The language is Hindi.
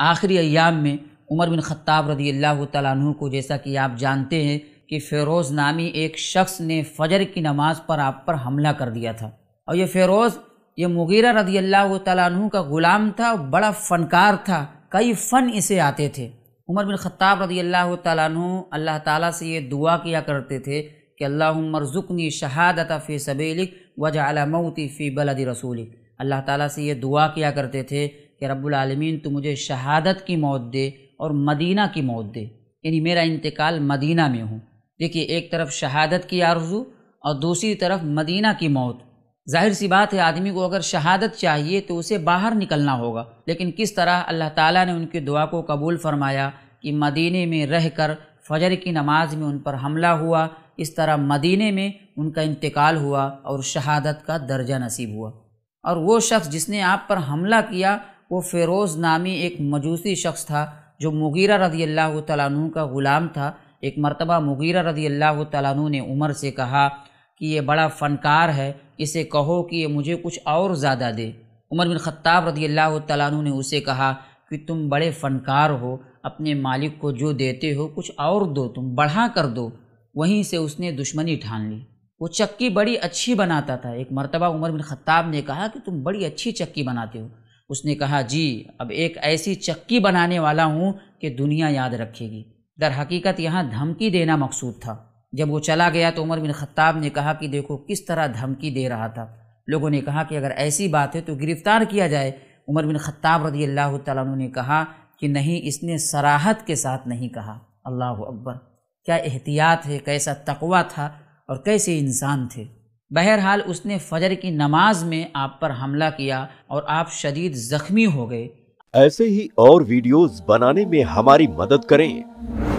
आखिरी अयाम में उमर बिन ख़त्ताब रदी अल्लाह तु को जैसा कि आप जानते हैं कि फ़ेरोज़ नामी एक शख्स ने फ़जर की नमाज़ पर आप पर हमला कर दिया था और ये फ़ेरोज़ ये मुगीरा रदी अल्लाह तु का ग़ुलाम था बड़ा फ़नकार था कई फ़न इसे आते थे उमर बिन ख़त्ताब रदी अल्लाह तु अल्लाह ताली से ये दुआ किया करते थे कि अल्लाह मरजुकनी शहादत फ़ी सबेलिक वजा मऊती फ़ी बलद रसूलिक अल्लाह ताली से ये दुआ किया करते थे कि रब्बुल आलमीन तो मुझे शहादत की मौत दे और मदीना की मौत दे यानी मेरा इंतकाल मदीना में हो देखिए एक तरफ शहादत की आरजू और दूसरी तरफ मदीना की मौत जाहिर सी बात है आदमी को अगर शहादत चाहिए तो उसे बाहर निकलना होगा लेकिन किस तरह अल्लाह ताला ने उनकी दुआ को कबूल फरमाया कि मदीने में रहकर फजर की नमाज में उन पर हमला हुआ इस तरह मदीने में उनका इंतकाल हुआ और शहादत का दर्जा नसीब हुआ और वो शख्स जिसने आप पर हमला किया वो फ़िरोज़ नामी एक मजूसी शख्स था जो मुगीरा रज़ी अल्लाह तु का ग़ुलाम था एक मरतबा मुगीरा रजी अल्लाह तु ने उमर से कहा कि ये बड़ा फ़नकार है इसे कहो कि ये मुझे कुछ और ज़्यादा दे उमर बिन ख़त्ताब रजी अल्लाह तु ने उसे कहा कि तुम बड़े फ़नकार हो अपने मालिक को जो देते हो कुछ और दो तुम बढ़ा कर दो वहीं से उसने दुश्मनी ठान ली वो चक्की बड़ी अच्छी बनाता था एक मरतबा उमर बिन ख़त्ताब ने कहा कि तुम बड़ी अच्छी चक्की बनाते हो उसने कहा जी अब एक ऐसी चक्की बनाने वाला हूँ कि दुनिया याद रखेगी दर हकीकत यहाँ धमकी देना मकसूद था जब वो चला गया तो उमर बिन खत्ताब ने कहा कि देखो किस तरह धमकी दे रहा था लोगों ने कहा कि अगर ऐसी बात है तो गिरफ़्तार किया जाए उमर बिन खत्ताब रदी अल्लाह तु ने कहा कि नहीं इसने सराहत के साथ नहीं कहा अल्लाह अकबर क्या एहतियात है कैसा तकवा था और कैसे इंसान थे बहरहाल उसने फजर की नमाज में आप पर हमला किया और आप शदीद जख्मी हो गए ऐसे ही और वीडियोस बनाने में हमारी मदद करें